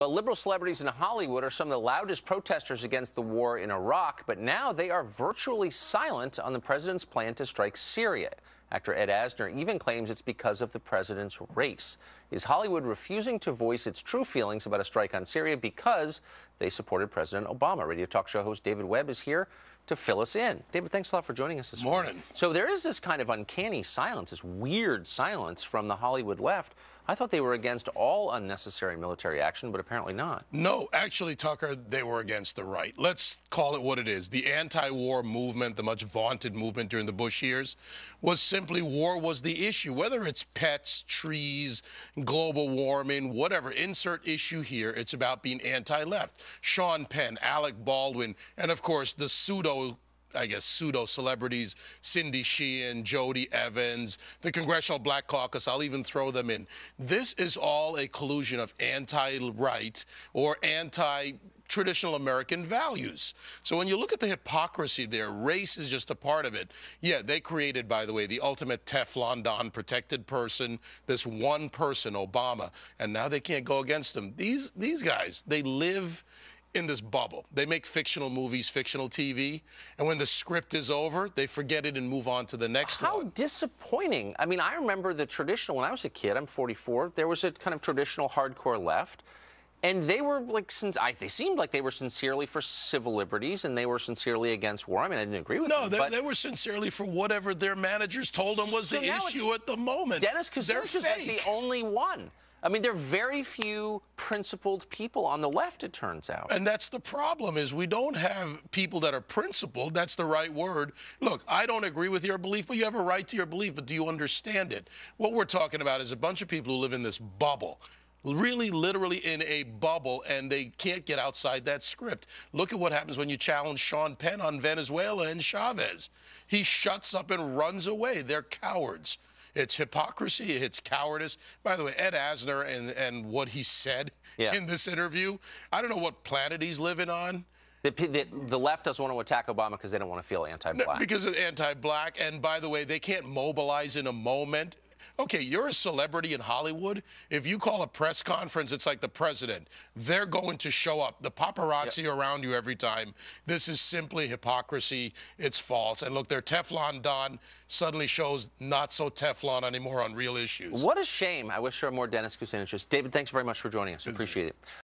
But liberal celebrities in Hollywood are some of the loudest protesters against the war in Iraq, but now they are virtually silent on the president's plan to strike Syria. Actor Ed Asner even claims it's because of the president's race. Is Hollywood refusing to voice its true feelings about a strike on Syria because they supported President Obama? Radio talk show host David Webb is here to fill us in. David, thanks a lot for joining us this morning. morning. So there is this kind of uncanny silence, this weird silence from the Hollywood left. I thought they were against all unnecessary military action, but apparently not. No, actually, Tucker, they were against the right. Let's call it what it is. The anti war movement, the much vaunted movement during the Bush years, was simply war was the issue. Whether it's pets, trees, global warming, whatever, insert issue here, it's about being anti left. Sean Penn, Alec Baldwin, and of course, the pseudo I guess, pseudo celebrities, Cindy Sheehan, Jody Evans, the Congressional Black Caucus, I'll even throw them in. This is all a collusion of anti right or anti traditional American values. So when you look at the hypocrisy there, race is just a part of it. Yeah, they created, by the way, the ultimate Teflon Don protected person, this one person, Obama, and now they can't go against him. These, these guys, they live in this bubble. They make fictional movies, fictional TV, and when the script is over, they forget it and move on to the next How one. How disappointing. I mean, I remember the traditional, when I was a kid, I'm 44, there was a kind of traditional hardcore left. And they were like, since I, they seemed like they were sincerely for civil liberties and they were sincerely against war. I mean, I didn't agree with no, them. No, they, they, were sincerely for whatever their managers told them was so the issue at the moment. Dennis Kucinich is the only one. I mean, there are very few principled people on the left, it turns out. And that's the problem is we don't have people that are principled. That's the right word. Look, I don't agree with your belief, but you have a right to your belief. But do you understand it? What we're talking about is a bunch of people who live in this bubble really literally in a bubble and they can't get outside that script. Look at what happens when you challenge Sean Penn on Venezuela and Chavez. He shuts up and runs away. They're cowards. It's hypocrisy. It's cowardice. By the way, Ed Asner and, and what he said yeah. in this interview, I don't know what planet he's living on. The, the, the, left doesn't want to attack Obama because they don't want to feel anti-black. No, because of anti-black, and by the way, they can't mobilize in a moment okay, you're a celebrity in Hollywood. If you call a press conference, it's like the president. They're going to show up. The paparazzi yep. around you every time. This is simply hypocrisy. It's false. And look, their Teflon Don suddenly shows not so Teflon anymore on real issues. What a shame. I wish there were more Dennis Kucinich. David, thanks very much for joining us. Appreciate it.